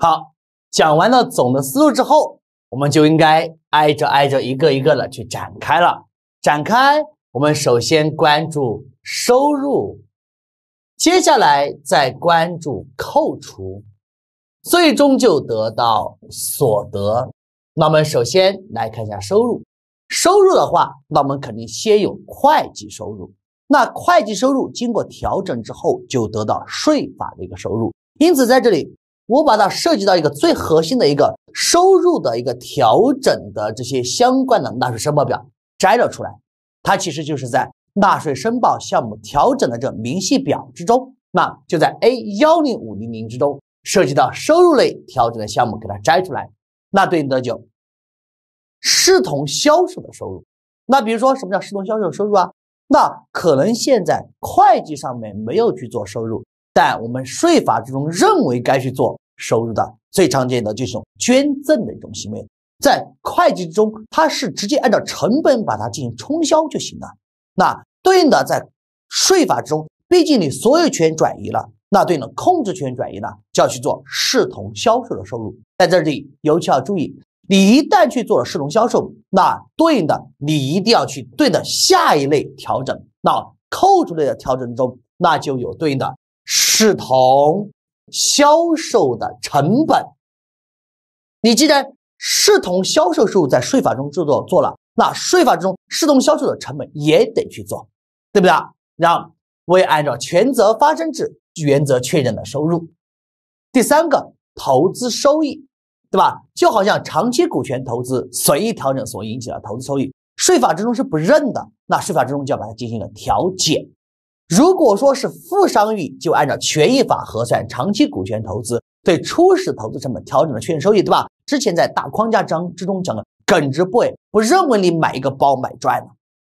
好，讲完了总的思路之后，我们就应该挨着挨着一个一个的去展开了。展开，我们首先关注收入，接下来再关注扣除，最终就得到所得。那我们首先来看一下收入。收入的话，那我们肯定先有会计收入，那会计收入经过调整之后就得到税法的一个收入。因此在这里。我把它涉及到一个最核心的一个收入的一个调整的这些相关的纳税申报表摘了出来，它其实就是在纳税申报项目调整的这明细表之中，那就在 A 幺零五零零之中涉及到收入类调整的项目给它摘出来，那对应的就视同销售的收入。那比如说什么叫视同销售收入啊？那可能现在会计上面没有去做收入。在我们税法之中，认为该去做收入的最常见的就是捐赠的一种行为，在会计之中，它是直接按照成本把它进行冲销就行了。那对应的，在税法之中，毕竟你所有权转移了，那对应的控制权转移了，就要去做视同销售的收入。在这里，尤其要注意，你一旦去做了视同销售，那对应的你一定要去对的下一类调整，那扣除类的调整中，那就有对应的。视同销售的成本，你既然视同销售收入在税法中制作做了，那税法之中视同销售的成本也得去做，对不对？啊？让，未按照权责发生制原则确认的收入，第三个投资收益，对吧？就好像长期股权投资随意调整所引起的投资收益，税法之中是不认的，那税法之中就要把它进行一个调减。如果说是负商誉，就按照权益法核算长期股权投资对初始投资成本调整的确认收益，对吧？之前在大框架章之中讲的耿直不？不认为你买一个包买赚了，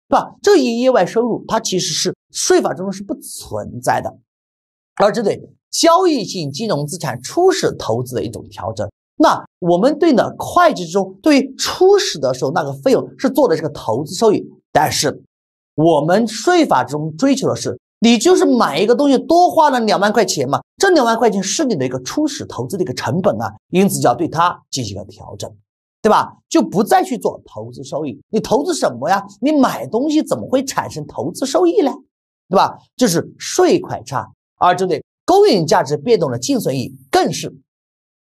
对吧？这一意外收入它其实是税法之中是不存在的，而针对交易性金融资产初始投资的一种调整。那我们对呢会计之中对于初始的时候那个费用是做的这个投资收益，但是我们税法之中追求的是。你就是买一个东西多花了两万块钱嘛，这两万块钱是你的一个初始投资的一个成本啊，因此就要对它进行一个调整，对吧？就不再去做投资收益。你投资什么呀？你买东西怎么会产生投资收益呢？对吧？就是税款差，而针对公允价值变动的净损益更是。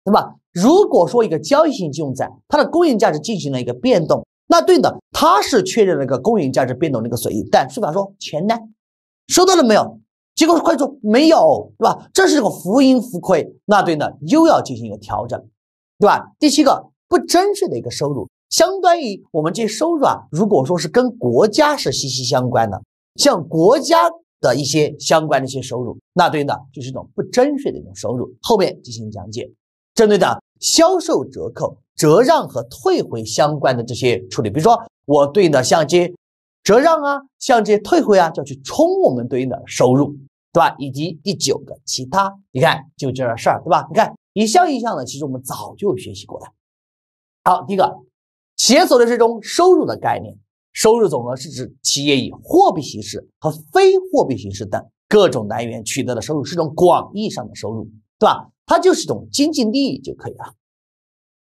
对吧？如果说一个交易性金融资产它的公允价值进行了一个变动，那对应的它是确认了一个公允价值变动的一个损益，但税法说钱呢？收到了没有？结果快速没有，对吧？这是个浮盈浮亏，那对呢又要进行一个调整，对吧？第七个不征税的一个收入，相当于我们这些收入啊，如果说是跟国家是息息相关的，像国家的一些相关的一些收入，那对应的就是一种不征税的一种收入，后面进行讲解。针对的销售折扣、折让和退回相关的这些处理，比如说我对应的像这。折让啊，像这些退回啊，就要去冲我们对应的收入，对吧？以及第九个其他，你看就这点事儿，对吧？你看一项一项的，其实我们早就学习过了。好，第一个，企业所得税中收入的概念，收入总额是指企业以货币形式和非货币形式等各种来源取得的收入，是一种广义上的收入，对吧？它就是一种经济利益就可以了。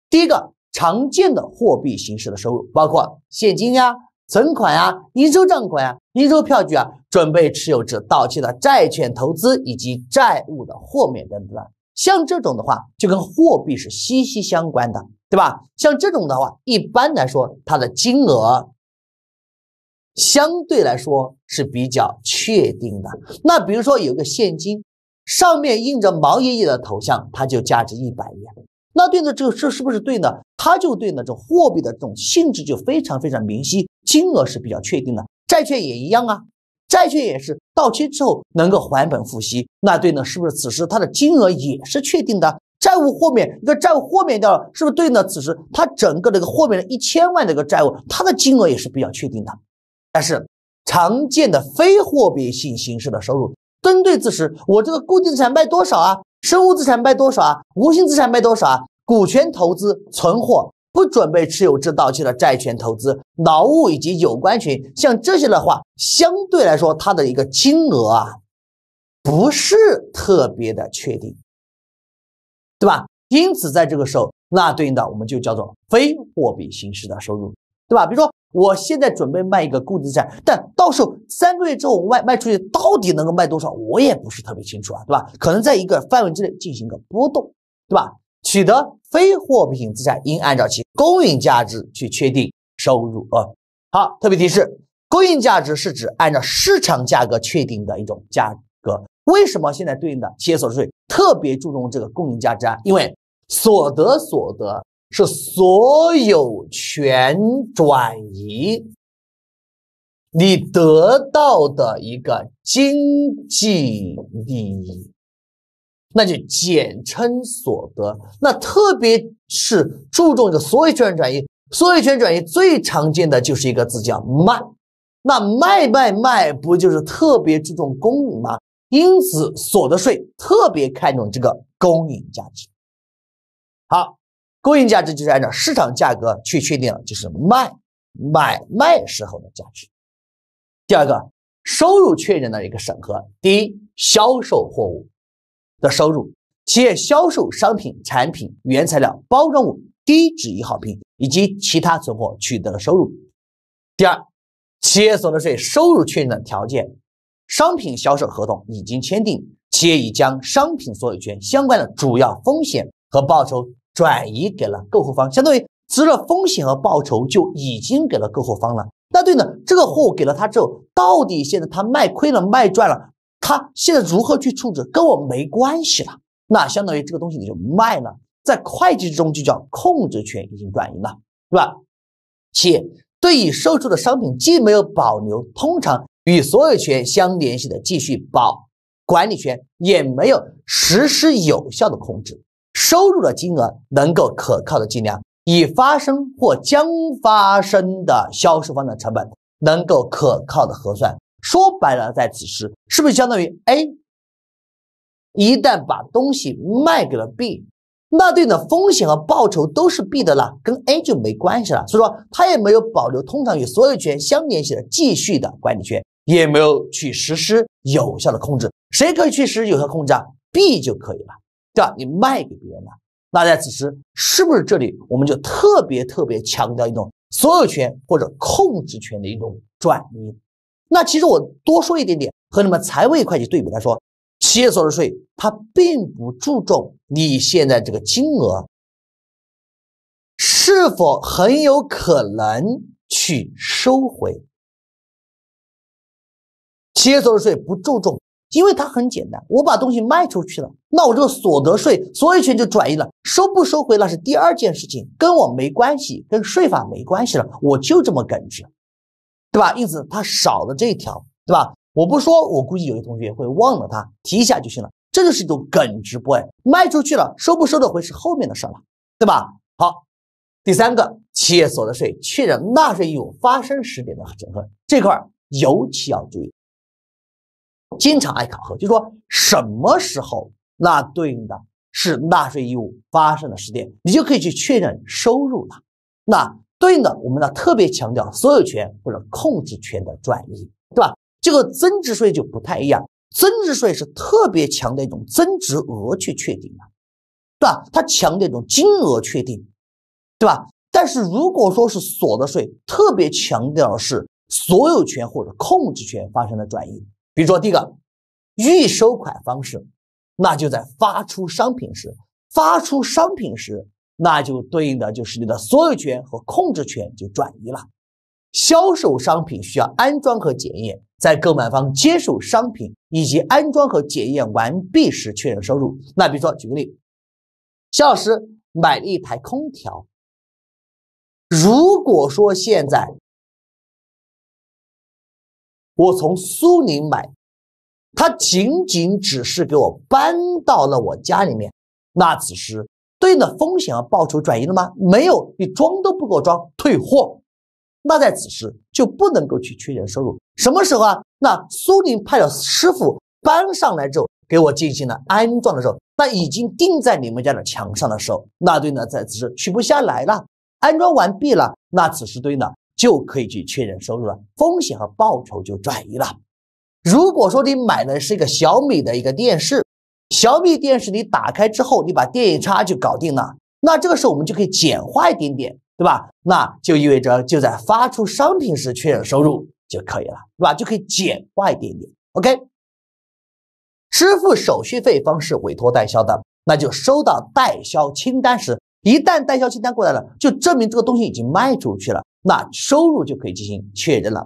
第一个常见的货币形式的收入包括现金呀。存款啊，应收账款啊，应收票据啊，准备持有至到期的债券投资以及债务的豁免等等，像这种的话就跟货币是息息相关的，对吧？像这种的话，一般来说它的金额相对来说是比较确定的。那比如说有个现金，上面印着毛爷爷的头像，它就价值一百元。那对呢？这这是不是对呢？它就对呢。这种货币的这种性质就非常非常明晰，金额是比较确定的。债券也一样啊，债券也是到期之后能够还本付息。那对呢？是不是此时它的金额也是确定的？债务豁免，一个债务豁免掉了，是不是对呢？此时它整个这个豁免了一千万这个债务，它的金额也是比较确定的。但是常见的非货币性形式的收入，针对此时我这个固定资产卖多少啊？生物资产卖多少？啊？无形资产卖多少？啊？股权投资、存货、不准备持有至到期的债权投资、劳务以及有关权像这些的话，相对来说它的一个金额啊，不是特别的确定，对吧？因此，在这个时候，那对应的我们就叫做非货币形式的收入。对吧？比如说，我现在准备卖一个固定资产，但到时候三个月之后我卖卖出去，到底能够卖多少，我也不是特别清楚啊，对吧？可能在一个范围之内进行一个波动，对吧？取得非货币性资产，应按照其公允价值去确定收入啊。好，特别提示，公允价值是指按照市场价格确定的一种价格。为什么现在对应的企业所得税特别注重这个公允价值啊？因为所得所得。是所有权转移，你得到的一个经济利益，那就简称所得。那特别是注重这所有权转移，所有权转移最常见的就是一个字叫卖。那卖卖卖，不就是特别注重公允吗？因此，所得税特别看重这个公允价值。好。供应价值就是按照市场价格去确定就是卖买卖时候的价值。第二个收入确认的一个审核：第一，销售货物的收入，企业销售商品、产品、原材料、包装物、低脂易耗品以及其他存货取得的收入。第二，企业所得税收入确认的条件：商品销售合同已经签订，企业已将商品所有权相关的主要风险和报酬。转移给了购货方，相当于值了风险和报酬就已经给了购货方了。那对呢？这个货给了他之后，到底现在他卖亏了、卖赚了？他现在如何去处置，跟我没关系了。那相当于这个东西你就卖了，在会计之中就叫控制权已经转移了，是吧？且对已售出的商品既没有保留通常与所有权相联系的继续保管理权，也没有实施有效的控制。收入的金额能够可靠的计量，已发生或将发生的销售方的成本能够可靠的核算。说白了，在此时是不是相当于 A 一旦把东西卖给了 B，那对应的风险和报酬都是 B 的了，跟 A 就没关系了。所以说，他也没有保留通常与所有权相联系的继续的管理权，也没有去实施有效的控制。谁可以去实施有效控制？B 啊就可以了。对吧？你卖给别人了，那在此时是不是这里我们就特别特别强调一种所有权或者控制权的一种转移？那其实我多说一点点，和你们财务会计对比来说，企业所得税它并不注重你现在这个金额是否很有可能去收回。企业所得税不注重。因为它很简单，我把东西卖出去了，那我这个所得税所有权就转移了，收不收回那是第二件事情，跟我没关系，跟税法没关系了，我就这么耿直，对吧？因此，他少了这一条，对吧？我不说，我估计有些同学会忘了他，提一下就行了。这就是一种耿直，不哎，卖出去了，收不收得回是后面的事了，对吧？好，第三个，企业所得税确认纳税义务发生时点的审核这块尤其要注意。经常爱考核，就是说什么时候那对应的是纳税义务发生的时间，你就可以去确认收入了。那对应的我们呢特别强调所有权或者控制权的转移，对吧？这个增值税就不太一样，增值税是特别强调一种增值额去确定的，对吧？它强调一种金额确定，对吧？但是如果说是所得税，特别强调的是所有权或者控制权发生的转移。比如说，第一个预收款方式，那就在发出商品时，发出商品时，那就对应的就是你的所有权和控制权就转移了。销售商品需要安装和检验，在购买方接受商品以及安装和检验完毕时确认收入。那比如说，举个例，肖老师买了一台空调，如果说现在。我从苏宁买，他仅仅只是给我搬到了我家里面，那此时对应的风险和报酬转移了吗？没有，你装都不给我装，退货。那在此时就不能够去确认收入。什么时候啊？那苏宁派了师傅搬上来之后，给我进行了安装的时候，那已经钉在你们家的墙上的时候，那对应的在此时取不下来了。安装完毕了，那此时对应的。就可以去确认收入了，风险和报酬就转移了。如果说你买的是一个小米的一个电视，小米电视你打开之后，你把电源插就搞定了，那这个时候我们就可以简化一点点，对吧？那就意味着就在发出商品时确认收入就可以了，对吧？就可以简化一点点。OK，支付手续费方式委托代销的，那就收到代销清单时，一旦代销清单过来了，就证明这个东西已经卖出去了。那收入就可以进行确认了。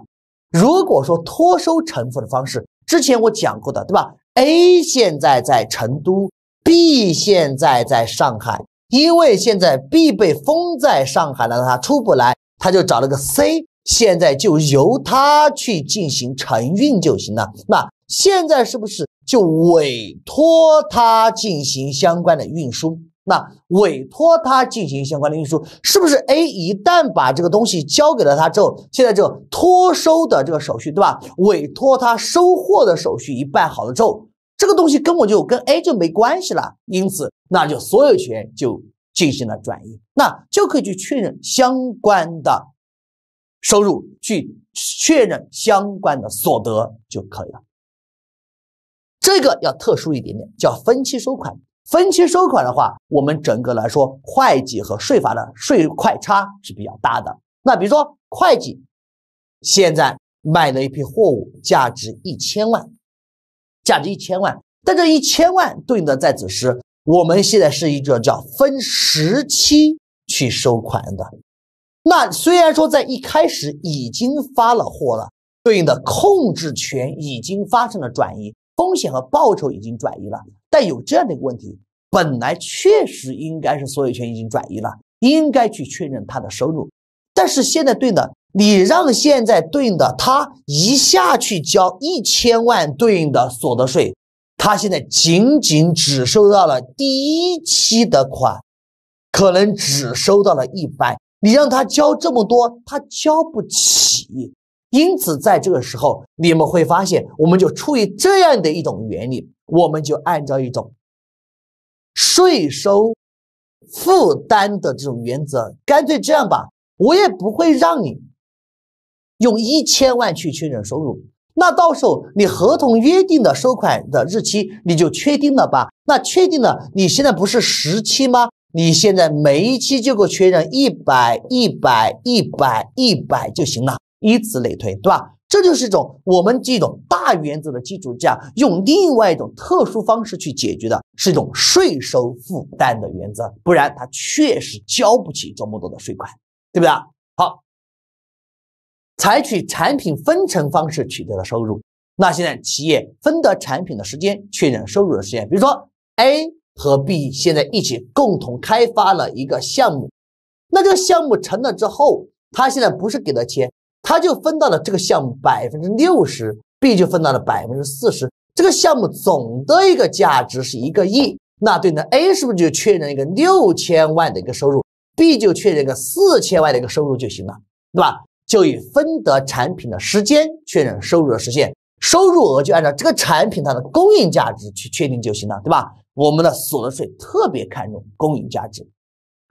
如果说托收承付的方式，之前我讲过的，对吧？A 现在在成都，B 现在在上海，因为现在 B 被封在上海了，他出不来，他就找了个 C，现在就由他去进行承运就行了。那现在是不是就委托他进行相关的运输？那委托他进行相关的运输，是不是？A 一旦把这个东西交给了他之后，现在这个托收的这个手续，对吧？委托他收货的手续一办好了之后，这个东西根本就跟 A 就没关系了。因此，那就所有权就进行了转移，那就可以去确认相关的收入，去确认相关的所得就可以了。这个要特殊一点点，叫分期收款。分期收款的话，我们整个来说，会计和税法的税快差是比较大的。那比如说，会计现在卖了一批货物，价值一千万，价值一千万。但这一千万对应的在此时，我们现在是一个叫分时期去收款的。那虽然说在一开始已经发了货了，对应的控制权已经发生了转移，风险和报酬已经转移了。但有这样的一个问题，本来确实应该是所有权已经转移了，应该去确认他的收入。但是现在对应的，你让现在对应的他一下去交一千万对应的所得税，他现在仅仅只收到了第一期的款，可能只收到了一百，你让他交这么多，他交不起。因此，在这个时候，你们会发现，我们就出于这样的一种原理，我们就按照一种税收负担的这种原则，干脆这样吧，我也不会让你用一千万去确认收入。那到时候你合同约定的收款的日期，你就确定了吧？那确定了，你现在不是十期吗？你现在每一期就给我确认一百、一百、一百、一百就行了。以此类推，对吧？这就是一种我们这种大原则的基础之下，用另外一种特殊方式去解决的，是一种税收负担的原则。不然，他确实交不起这么多的税款，对不对？好，采取产品分成方式取得的收入，那现在企业分得产品的时间，确认收入的时间，比如说 A 和 B 现在一起共同开发了一个项目，那这个项目成了之后，他现在不是给的钱？他就分到了这个项目百分之六十，B 就分到了百分之四十。这个项目总的一个价值是一个亿，那对呢？A 是不是就确认一个六千万的一个收入？B 就确认个四千万的一个收入就行了，对吧？就以分得产品的时间确认收入的实现，收入额就按照这个产品它的供应价值去确定就行了，对吧？我们的所得税特别看重供应价值。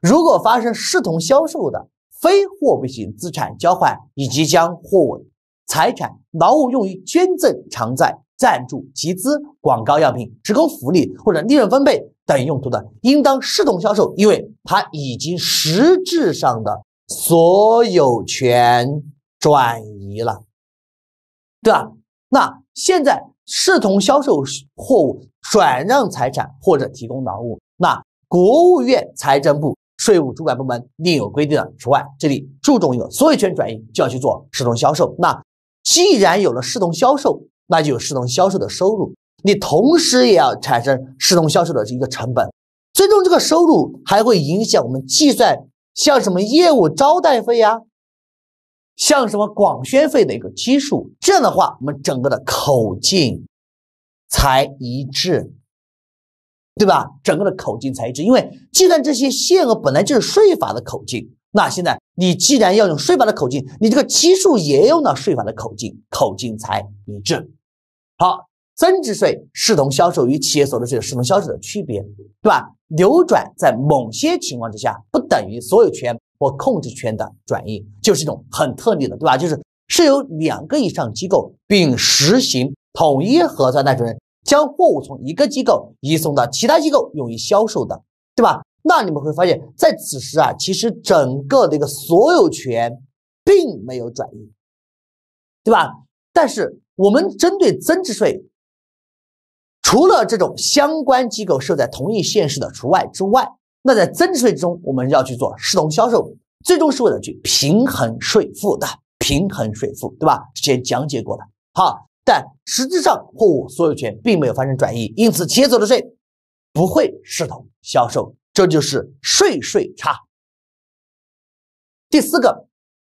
如果发生视同销售的。非货币性资产交换，以及将货物、财产、劳务用于捐赠、偿债、赞助、集资、广告样品、职工福利或者利润分配等用途的，应当视同销售，因为它已经实质上的所有权转移了，对吧？那现在视同销售货物、转让财产或者提供劳务，那国务院、财政部。税务主管部门另有规定的除外。这里注重一个所有权转移就要去做视同销售。那既然有了视同销售，那就有视同销售的收入，你同时也要产生视同销售的一个成本。最终这个收入还会影响我们计算像什么业务招待费呀，像什么广宣费的一个基数。这样的话，我们整个的口径才一致。对吧？整个的口径才一致，因为计算这些限额本来就是税法的口径，那现在你既然要用税法的口径，你这个基数也用了税法的口径，口径才一致。好，增值税视同销售与企业所得税视同销售的区别，对吧？流转在某些情况之下不等于所有权或控制权的转移，就是一种很特例的，对吧？就是是由两个以上机构并实行统一核算纳税人。将货物从一个机构移送到其他机构用于销售的，对吧？那你们会发现在此时啊，其实整个的一个所有权并没有转移，对吧？但是我们针对增值税，除了这种相关机构设在同一县市的除外之外，那在增值税之中我们要去做视同销售，最终是为了去平衡税负的，平衡税负，对吧？之前讲解过的。好。但实质上货物所有权并没有发生转移，因此企业所得税不会视同销售，这就是税税差。第四个，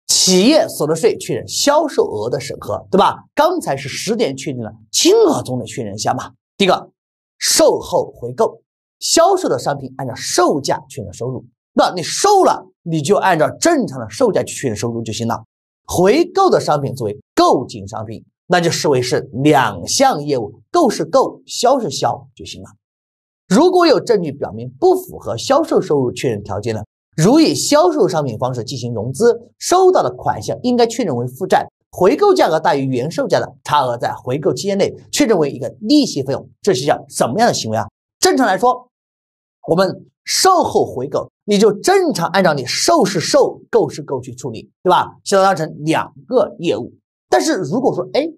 企业所得税确认销售额的审核，对吧？刚才是十点确定了，金额中的确认下嘛。第一个，售后回购销售的商品按照售价确认收入，那你收了你就按照正常的售价去确认收入就行了。回购的商品作为购进商品。那就视为是两项业务，购是购，销是销就行了。如果有证据表明不符合销售收入确认条件的，如以销售商品方式进行融资收到的款项，应该确认为负债。回购价格大于原售价的差额，在回购期间内确认为一个利息费用。这是叫什么样的行为啊？正常来说，我们售后回购你就正常按照你售是售，购是购去处理，对吧？现在当成两个业务。但是如果说，哎。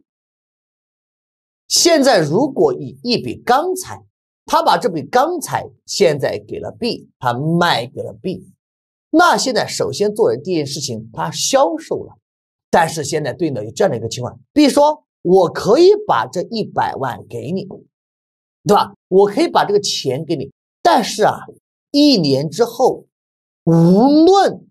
现在如果以一笔钢材，他把这笔钢材现在给了 B，他卖给了 B，那现在首先做的第一件事情，他销售了。但是现在对应的有这样的一个情况，B 说：“我可以把这一百万给你，对吧？我可以把这个钱给你，但是啊，一年之后，无论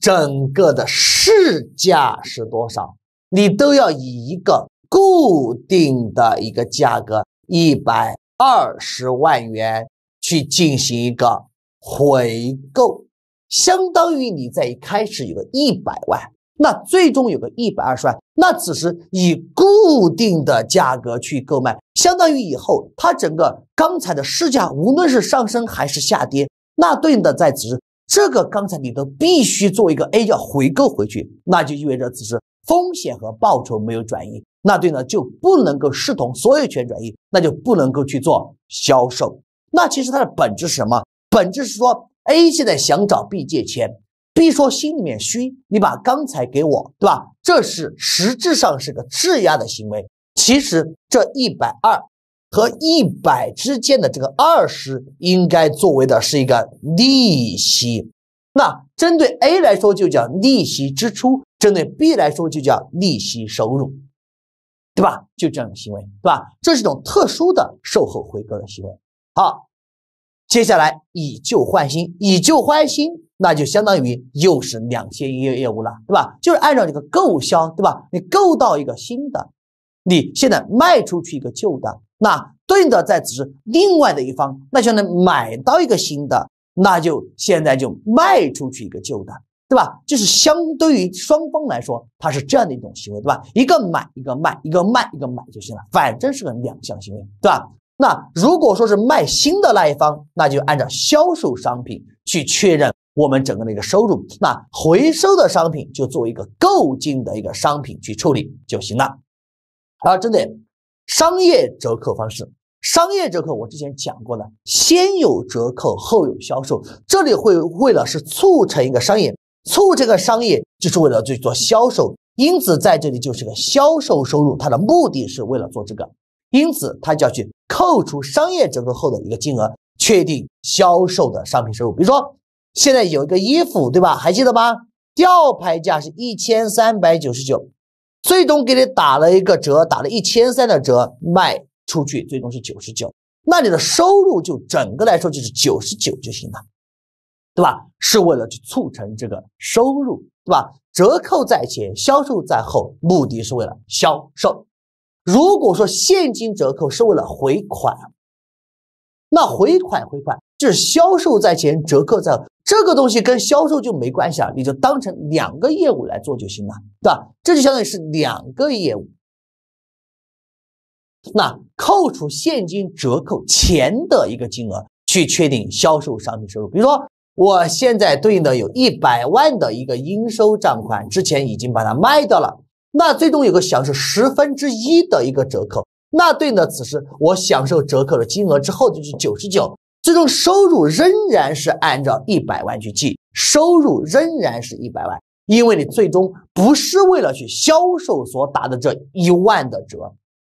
整个的市价是多少，你都要以一个。”固定的一个价格一百二十万元去进行一个回购，相当于你在一开始有个一百万，那最终有个一百二十万，那此时以固定的价格去购买，相当于以后它整个钢材的市价无论是上升还是下跌，那对应的在此时这个钢材你都必须做一个 A 叫回购回去，那就意味着此时。风险和报酬没有转移，那对呢就不能够视同所有权转移，那就不能够去做销售。那其实它的本质是什么？本质是说，A 现在想找 B 借钱，B 说心里面虚，你把钢材给我，对吧？这是实质上是个质押的行为。其实这一百二和一百之间的这个二十，应该作为的是一个利息。那针对 A 来说，就叫利息支出。针对 B 来说，就叫利息收入，对吧？就这样的行为，对吧？这是一种特殊的售后回购的行为。好，接下来以旧换新，以旧换新，那就相当于又是两件业业务了，对吧？就是按照这个购销，对吧？你购到一个新的，你现在卖出去一个旧的，那对应的在值另外的一方，那就能买到一个新的，那就现在就卖出去一个旧的。对吧？就是相对于双方来说，它是这样的一种行为，对吧？一个买一个卖，一个卖一个买就行了，反正是个两项行为，对吧？那如果说是卖新的那一方，那就按照销售商品去确认我们整个的一个收入，那回收的商品就作为一个购进的一个商品去处理就行了。啊，针对商业折扣方式，商业折扣我之前讲过了，先有折扣后有销售，这里会为了是促成一个商业。促这个商业就是为了去做销售，因此在这里就是个销售收入，它的目的是为了做这个，因此它就要去扣除商业折扣后的一个金额，确定销售的商品收入。比如说现在有一个衣服，对吧？还记得吗？吊牌价是一千三百九十九，最终给你打了一个折，打了一千三的折，卖出去最终是九十九，那你的收入就整个来说就是九十九就行了。对吧？是为了去促成这个收入，对吧？折扣在前，销售在后，目的是为了销售。如果说现金折扣是为了回款，那回款回款就是销售在前，折扣在后，这个东西跟销售就没关系啊，你就当成两个业务来做就行了，对吧？这就相当于是两个业务。那扣除现金折扣前的一个金额，去确定销售商品收入，比如说。我现在对应的有一百万的一个应收账款，之前已经把它卖掉了，那最终有个享受十分之一的一个折扣，那对应的此时我享受折扣的金额之后就是九十九，最终收入仍然是按照一百万去计，收入仍然是一百万，因为你最终不是为了去销售所打的这一万的折，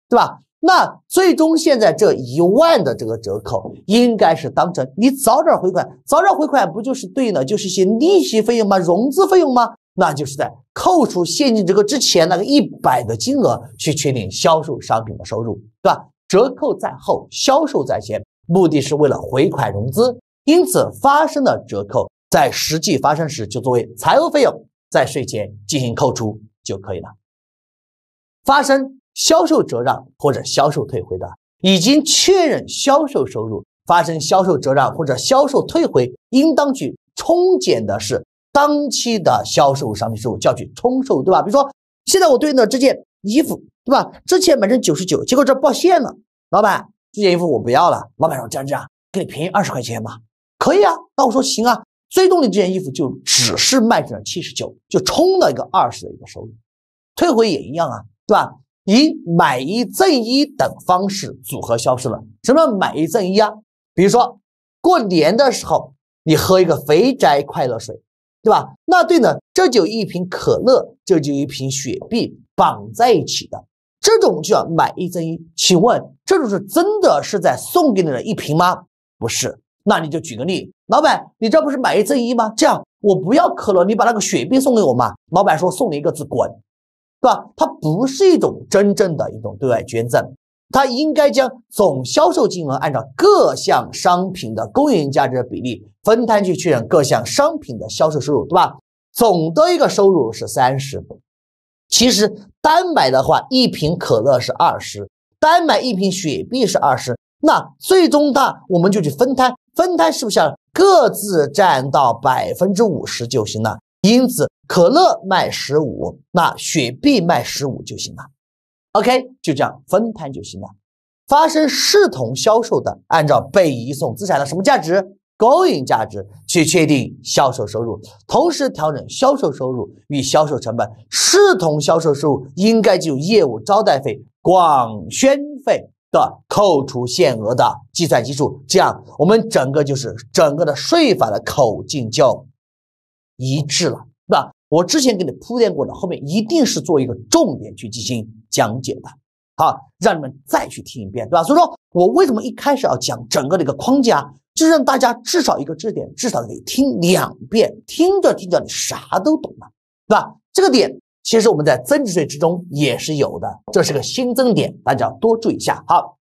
对吧？那最终现在这一万的这个折扣，应该是当成你早点回款，早点回款不就是对应的就是一些利息费用吗？融资费用吗？那就是在扣除现金折扣之前那个一百的金额去确定销售商品的收入，对吧？折扣在后，销售在前，目的是为了回款融资，因此发生的折扣在实际发生时就作为财务费用在税前进行扣除就可以了，发生。销售折让或者销售退回的，已经确认销售收入，发生销售折让或者销售退回，应当去冲减的是当期的销售商品收入，叫去冲售，对吧？比如说现在我对应的这件衣服，对吧？之前买成九十九，结果这报现了，老板，这件衣服我不要了。老板说这样这样，给你便宜二十块钱嘛？可以啊。那我说行啊，最终你这件衣服就只是卖成了七十九，就冲了一个二十的一个收入，退回也一样啊，对吧？以买一赠一等方式组合销售了，什么叫买一赠一啊？比如说过年的时候，你喝一个肥宅快乐水，对吧？那对呢？这就一瓶可乐，这就一瓶雪碧，绑在一起的，这种叫买一赠一。请问这种是真的是在送给你的一瓶吗？不是。那你就举个例，老板，你这不是买一赠一吗？这样我不要可乐，你把那个雪碧送给我嘛？老板说送你一个字，滚。对吧？它不是一种真正的一种对外捐赠，它应该将总销售金额按照各项商品的公允价值比例分摊去确认各项商品的销售收入，对吧？总的一个收入是三十，其实单买的话，一瓶可乐是二十，单买一瓶雪碧是二十，那最终它我们就去分摊，分摊是不是要各自占到百分之五十就行了？因此，可乐卖十五，那雪碧卖十五就行了。OK，就这样分摊就行了。发生视同销售的，按照被移送资产的什么价值，公允价值去确定销售收入，同时调整销售收入与销售成本。视同销售收入应该就业务招待费、广宣费的扣除限额的计算基数。这样，我们整个就是整个的税法的口径就。一致了，对吧？我之前给你铺垫过的，后面一定是做一个重点去进行讲解的，好，让你们再去听一遍，对吧？所以说我为什么一开始要讲整个的一个框架，就让大家至少一个知识点，至少得听两遍，听着听着你啥都懂了，对吧？这个点其实我们在增值税之中也是有的，这是个新增点，大家要多注意一下。好，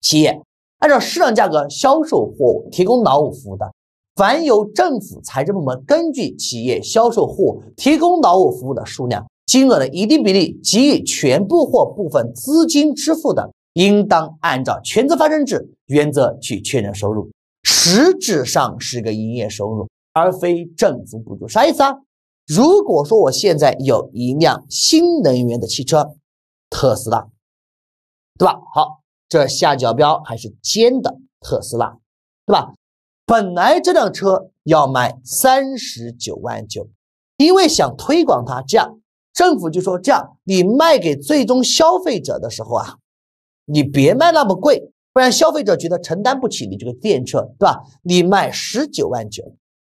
企业按照市场价格销售货物、提供劳务服务的。凡由政府财政部门根据企业销售货物、提供劳务服务的数量、金额的一定比例给予全部或部分资金支付的，应当按照权责发生制原则去确认收入，实质上是个营业收入，而非政府补助。啥意思啊？如果说我现在有一辆新能源的汽车，特斯拉，对吧？好，这下角标还是尖的特斯拉，对吧？本来这辆车要卖三十九万九，因为想推广它，这样政府就说：这样你卖给最终消费者的时候啊，你别卖那么贵，不然消费者觉得承担不起你这个电车，对吧？你卖十九万九，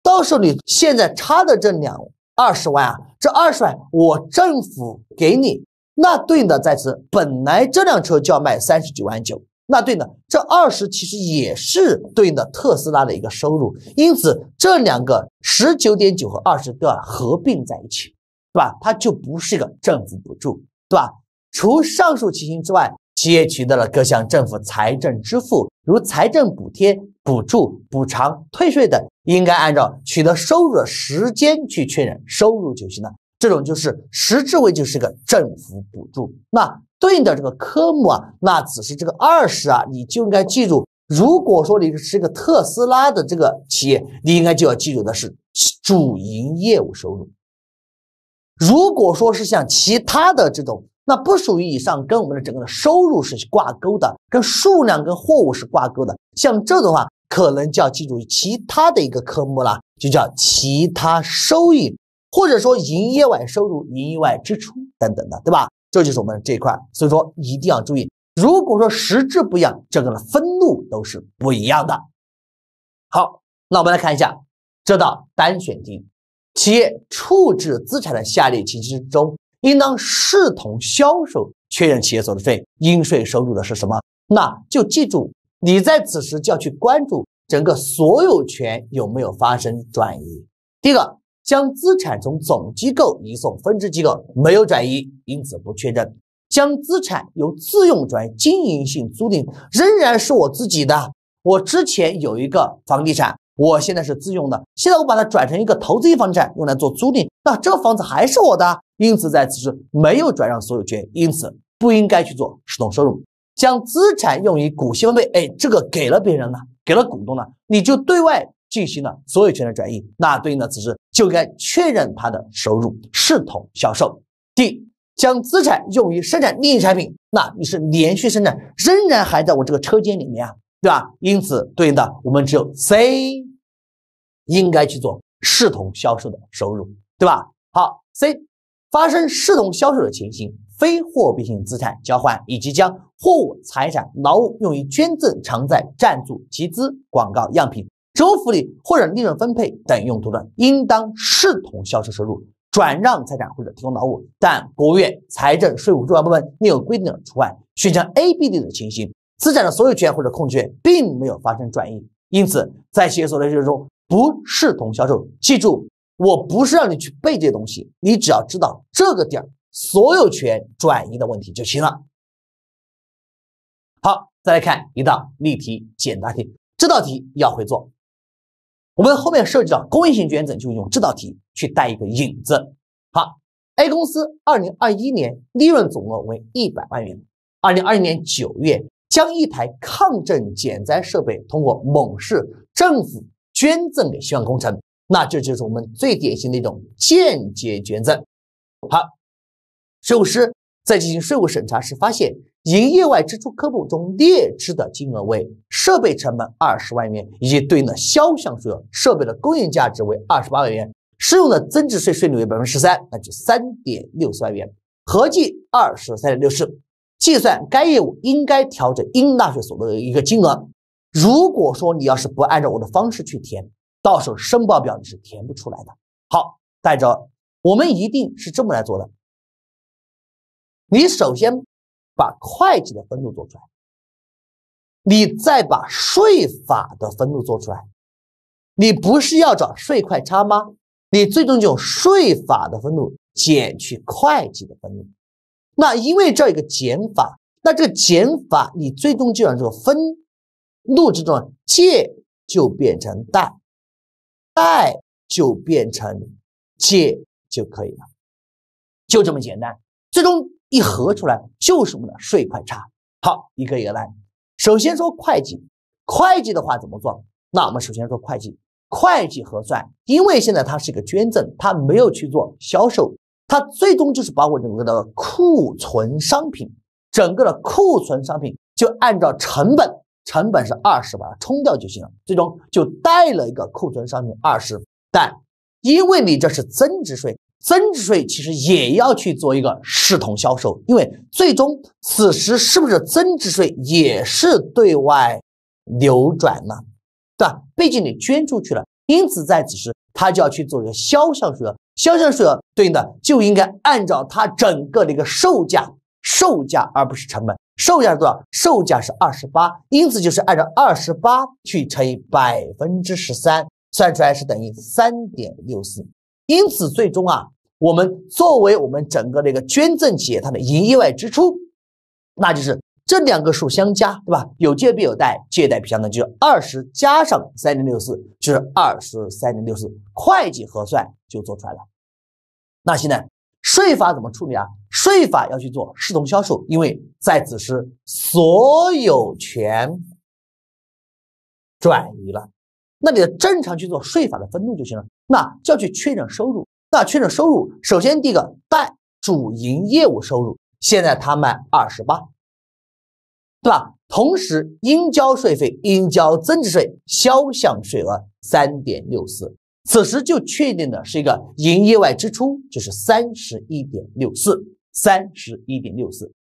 到时候你现在差的这两二十万啊，这二十万我政府给你，那对应的在此，本来这辆车就要卖三十九万九。那对呢？这二十其实也是对应的特斯拉的一个收入，因此这两个十九点九和二十都要合并在一起，对吧？它就不是一个政府补助，对吧？除上述情形之外，企业取得了各项政府财政支付，如财政补贴、补助、补偿、退税等，应该按照取得收入的时间去确认收入就行了。这种就是实质位，就是个政府补助。那对应的这个科目啊，那只是这个二十啊，你就应该记住。如果说你是个特斯拉的这个企业，你应该就要记住的是主营业务收入。如果说是像其他的这种，那不属于以上跟我们的整个的收入是挂钩的，跟数量跟货物是挂钩的，像这种话，可能就要记住其他的一个科目了，就叫其他收益。或者说营业外收入、营业外支出等等的，对吧？这就是我们这一块，所以说一定要注意。如果说实质不一样，这个的分录都是不一样的。好，那我们来看一下这道单选题：企业处置资产的下列情形中，应当视同销售确认企业所得税应税收入的是什么？那就记住，你在此时就要去关注整个所有权有没有发生转移。第一个。将资产从总机构移送分支机构没有转移，因此不确认。将资产由自用转经营性租赁，仍然是我自己的。我之前有一个房地产，我现在是自用的，现在我把它转成一个投资性房产，用来做租赁，那这个房子还是我的，因此在此时没有转让所有权，因此不应该去做视动收入。将资产用于股息分配，哎，这个给了别人了，给了股东了，你就对外。进行了所有权的转移，那对应的此时就该确认它的收入，视同销售。D 将资产用于生产另一产品，那你是连续生产，仍然还在我这个车间里面啊，对吧？因此对应的我们只有 C 应该去做视同销售的收入，对吧？好，C 发生视同销售的情形，非货币性资产交换，以及将货物、财产、劳务用于捐赠、偿债、赞助、集资、广告、样品。收复利或者利润分配等用途的，应当视同销售收入转让财产或者提供劳务，但国务院财政税务主管部门另有规定的除外。选项 A、B、D 的情形，资产的所有权或者控制权并没有发生转移，因此在企业所得税中不视同销售。记住，我不是让你去背这东西，你只要知道这个点儿所有权转移的问题就行了。好，再来看一道例题，简答题，这道题要会做。我们后面涉及到公益性捐赠，就用这道题去带一个引子。好，A 公司二零二一年利润总额为一百万元，二零二一年九月将一台抗震减灾设备通过某市政府捐赠给希望工程，那这就是我们最典型的一种间接捐赠。好，税务师在进行税务审查时发现。营业外支出科目中列支的金额为设备成本二十万元，以及对应的销项税额。设备的公允价值为二十八万元，适用的增值税税率为百分之十三，那就三点六四万元，合计二十三点六四。计算该业务应该调整应纳税所得的一个金额。如果说你要是不按照我的方式去填，到时候申报表你是填不出来的。好，带着我们一定是这么来做的。你首先。把会计的分录做出来，你再把税法的分录做出来，你不是要找税快差吗？你最终就用税法的分录减去会计的分录。那因为这一个减法，那这个减法你最终就要说分录之中借就变成贷，贷就变成借就可以了，就这么简单，最终。一核出来就是我们的税款差。好，一个一个来。首先说会计，会计的话怎么做？那我们首先说会计，会计核算。因为现在它是一个捐赠，它没有去做销售，它最终就是把我整个的库存商品，整个的库存商品就按照成本，成本是二十，把它冲掉就行了。最终就带了一个库存商品二十，但因为你这是增值税。增值税其实也要去做一个视同销售，因为最终此时是不是增值税也是对外流转了，对吧？毕竟你捐出去了，因此在此时他就要去做一个销项税额。销项税额对应的就应该按照它整个的一个售价，售价而不是成本。售价是多少？售价是二十八，因此就是按照二十八去乘以百分之十三，算出来是等于三点六四。因此，最终啊，我们作为我们整个这个捐赠企业，它的营业外支出，那就是这两个数相加，对吧？有借必有贷，借贷必相等，就是二十加上三零六四，就是二十三零六四。会计核算就做出来了。那现在税法怎么处理啊？税法要去做视同销售，因为在此时所有权转移了。那你的正常去做税法的分录就行了。那就要去确认收入。那确认收入，首先第一个贷主营业务收入，现在他卖二十八，对吧？同时应交税费、应交增值税销项税额三点六四，此时就确定的是一个营业外支出，就是三十一点六四，三十一点六四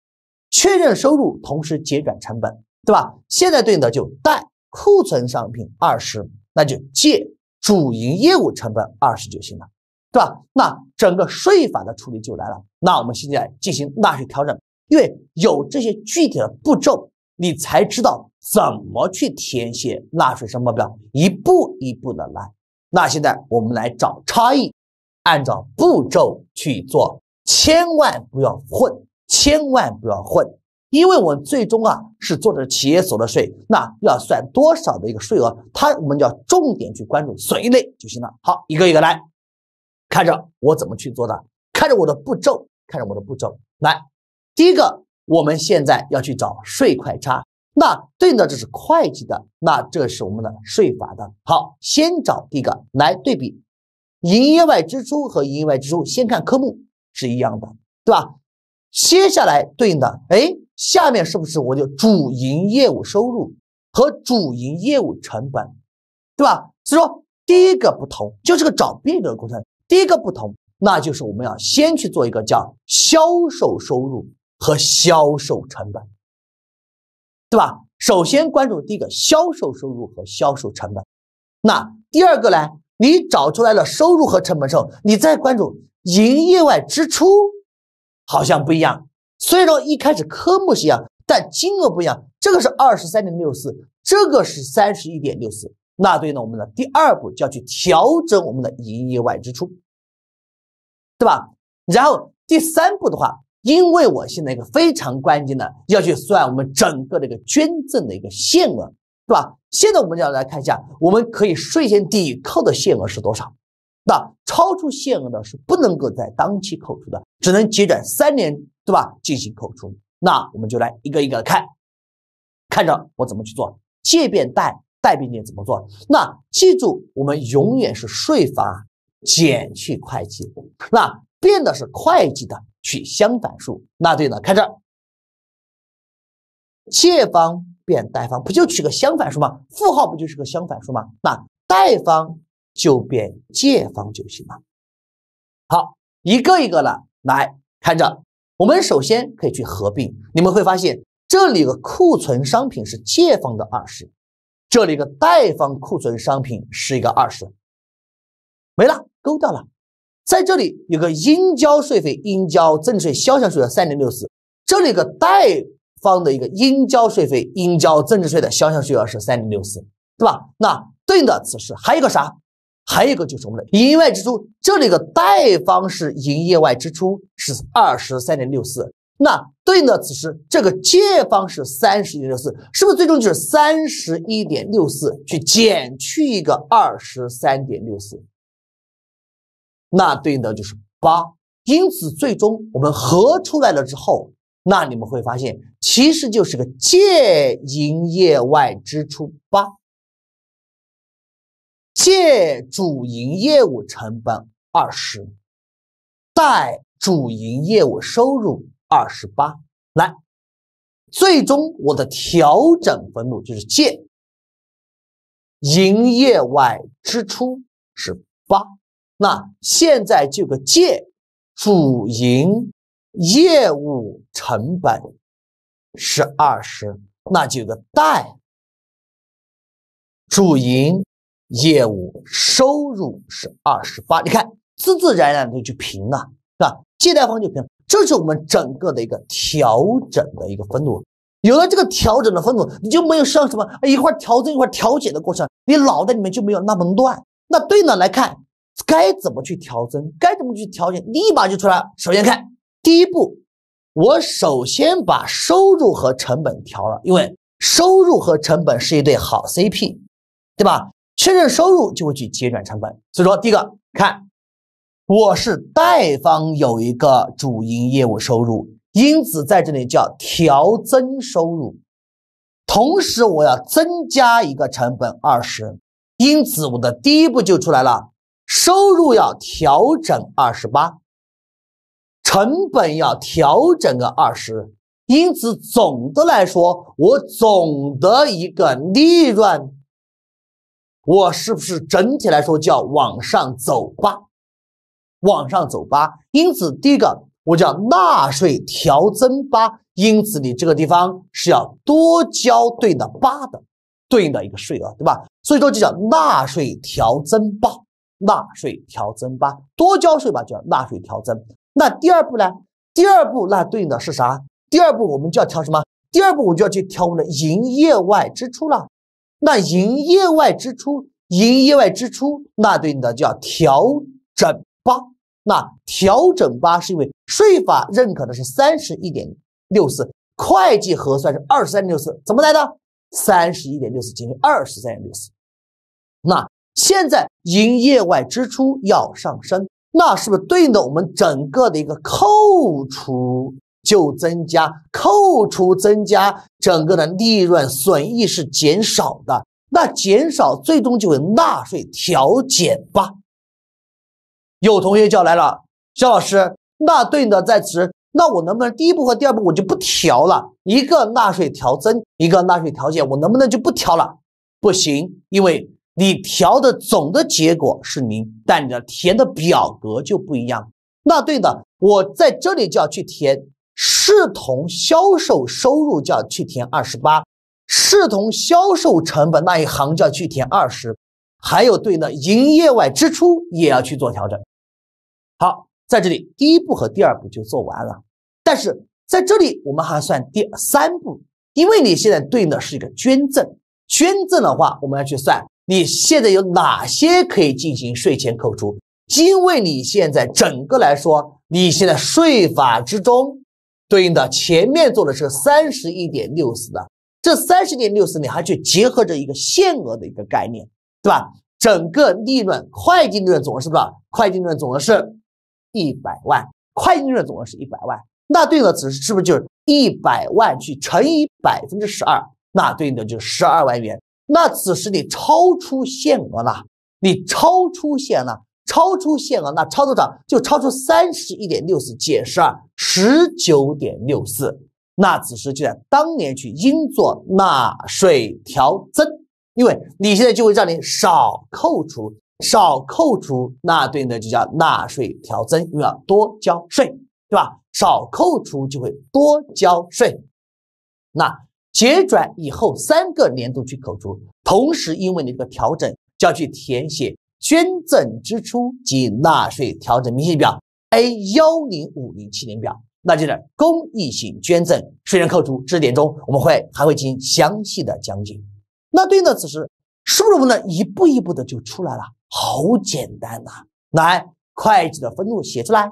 确认收入，同时结转成本，对吧？现在对应的就贷库存商品二十。那就借主营业务成本二十就行了，对吧？那整个税法的处理就来了。那我们现在进行纳税调整，因为有这些具体的步骤，你才知道怎么去填写纳税申报表，一步一步的来。那现在我们来找差异，按照步骤去做，千万不要混，千万不要混。因为我最终啊是做的企业所得税，那要算多少的一个税额，它我们要重点去关注随类就行了。好，一个一个来看着我怎么去做的，看着我的步骤，看着我的步骤来。第一个，我们现在要去找税快差，那对应的这是会计的，那这是我们的税法的。好，先找第一个来对比营业外支出和营业外支出，先看科目是一样的，对吧？接下来对应的，哎。下面是不是我就主营业务收入和主营业务成本，对吧？所以说第一个不同就是个找变量的过程。第一个不同，那就是我们要先去做一个叫销售收入和销售成本，对吧？首先关注第一个销售收入和销售成本。那第二个呢？你找出来了收入和成本之后，你再关注营业外支出，好像不一样。所以说一开始科目是一样，但金额不一样。这个是二十三点六四，这个是三十一点六四。那对应的我们的第二步就要去调整我们的营业外支出，对吧？然后第三步的话，因为我现在一个非常关键的，要去算我们整个的一个捐赠的一个限额，对吧？现在我们要来看一下，我们可以税前抵扣的限额是多少？那超出限额的是不能够在当期扣除的，只能结转三年。对吧？进行扣除，那我们就来一个一个看，看着我怎么去做借变贷，贷变借怎么做？那记住，我们永远是税法减去会计，那变的是会计的取相反数。那对呢？看这借方变贷方，不就取个相反数吗？负号不就是个相反数吗？那贷方就变借方就行了。好，一个一个的来看着。我们首先可以去合并，你们会发现这里的库存商品是借方的二十，这里个贷方库存商品是一个二十，没了，勾掉了。在这里有个应交税费、应交增值税、销项税额三零六四，这里个贷方的一个应交税费、应交增值税的销项税额是三零六四，对吧？那对应的此时还有个啥？还有一个就是我们的营业外支出，这里的贷方是营业外支出是二十三点六四，那对应的此时这个借方是三十一点六四，是不是最终就是三十一点六四去减去一个二十三点六四，那对应的就是八。因此最终我们合出来了之后，那你们会发现其实就是个借营业外支出八。借主营业务成本二十，贷主营业务收入二十八，来，最终我的调整分录就是借营业外支出是八，那现在这个借主营业务成本是二十，那就有个贷主营业务收入是二十八，你看自自然然的就平了，是吧？借贷方就平这是我们整个的一个调整的一个分度。有了这个调整的分度，你就没有上什么一块儿调整一块儿调节的过程，你脑袋里面就没有那么乱。那对呢来看，该怎么去调整，该怎么去调节，立马就出来了。首先看第一步，我首先把收入和成本调了，因为收入和成本是一对好 CP，对吧？确认收入就会去结转成本，所以说第一个看，我是贷方有一个主营业务收入，因此在这里叫调增收入，同时我要增加一个成本二十，因此我的第一步就出来了，收入要调整二十八，成本要调整个二十，因此总的来说我总的一个利润。我是不是整体来说叫往上走吧？往上走吧。因此，第一个我叫纳税调增八，因此你这个地方是要多交对应的八的对应的一个税额，对吧？所以说就叫纳税调增八，纳税调增八，多交税吧，叫纳税调增。那第二步呢？第二步那对应的是啥？第二步我们就要调什么？第二步我就要去调我们的营业外支出了。那营业外支出，营业外支出，那对应的叫调整八，那调整八是因为税法认可的是三十一点六四，会计核算是二十三点六四，怎么来的？三十一点六四减去二十三点六四。那现在营业外支出要上升，那是不是对应的我们整个的一个扣除？就增加扣除，增加整个的利润损益是减少的，那减少最终就会纳税调减吧。有同学就要来了肖老师，那对的在此，那我能不能第一步和第二步我就不调了？一个纳税调增，一个纳税调减，我能不能就不调了？不行，因为你调的总的结果是零，但你的填的表格就不一样。那对的，我在这里就要去填。视同销售收入就要去填二十八，视同销售成本那一行就要去填二十，还有对的营业外支出也要去做调整。好，在这里第一步和第二步就做完了，但是在这里我们还要算第三步，因为你现在对应的是一个捐赠，捐赠的话我们要去算你现在有哪些可以进行税前扣除，因为你现在整个来说你现在税法之中。对应的前面做的是三十一点六四的，这三十点六四还去结合着一个限额的一个概念，对吧？整个利润，会计利润总额是多少？会计利润总额是一百万，会计利润总额是一百万，那对应的此时是不是就是一百万去乘以百分之十二？那对应的就十二万元。那此时你超出限额了，你超出限了。超出限额，那超多上就超出三十一点六四减十二十九点六四，那此时就在当年去应做纳税调增，因为你现在就会让你少扣除，少扣除那对应的就叫纳税调增，又要多交税，对吧？少扣除就会多交税，那结转以后三个年度去扣除，同时因为你这个调整就要去填写。捐赠支出及纳税调整明细表 A 幺零五零七零表，那就是公益性捐赠税前扣除知识点中，我们会还会进行详细的讲解。那对应的此时，是不是我们呢一步一步的就出来了？好简单呐！来，会计的分录写出来，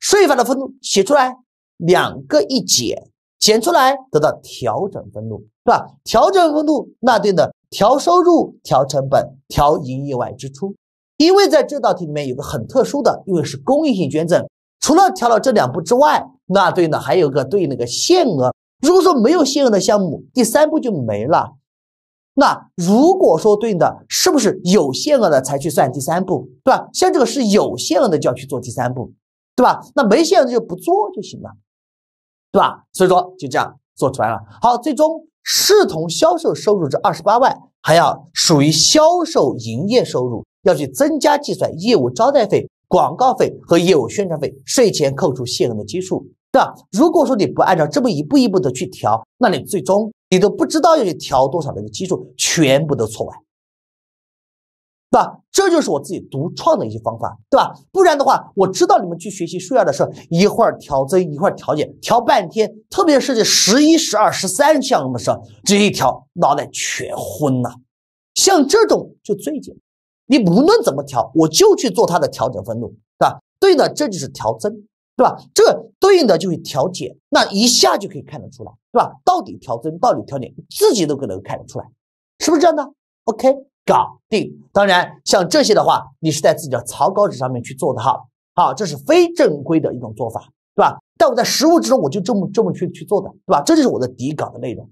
税法的分录写出来，两个一减减出来，得到调整分录。是吧？调整幅度，那对的，调收入、调成本、调营业外支出。因为在这道题里面有个很特殊的，因为是公益性捐赠，除了调了这两步之外，那对的还有个对应那个限额。如果说没有限额的项目，第三步就没了。那如果说对应的是不是有限额的才去算第三步，对吧？像这个是有限额的就要去做第三步，对吧？那没限额的就不做就行了，对吧？所以说就这样做出来了。好，最终。视同销售收入这二十八万，还要属于销售营业收入，要去增加计算业务招待费、广告费和业务宣传费，税前扣除限额的基数，对吧？如果说你不按照这么一步一步的去调，那你最终你都不知道要去调多少的一个基数，全部都错完。对吧？这就是我自己独创的一些方法，对吧？不然的话，我知道你们去学习数学的时候，一会儿调增，一会儿调减，调半天，特别是这十一、十二、十三项的时候，这一调脑袋全昏了。像这种就最简单，你无论怎么调，我就去做它的调整分录，对吧？对应的这就是调增，对吧？这对应的就是调减，那一下就可以看得出来，对吧？到底调增，到底调减，自己都可能看得出来，是不是这样的？OK。搞定，当然像这些的话，你是在自己的草稿纸上面去做的哈，好，这是非正规的一种做法，对吧？但我在实物之中，我就这么这么去去做的，对吧？这就是我的底稿的内容，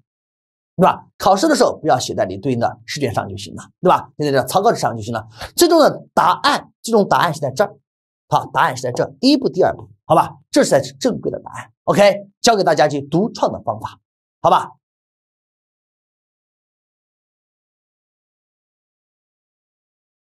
对吧？考试的时候不要写在你对应的试卷上就行了，对吧？写在草稿纸上就行了。最终的答案，最终答案是在这儿，好，答案是在这，第一步、第二步，好吧？这才是正规的答案。OK，教给大家一些独创的方法，好吧？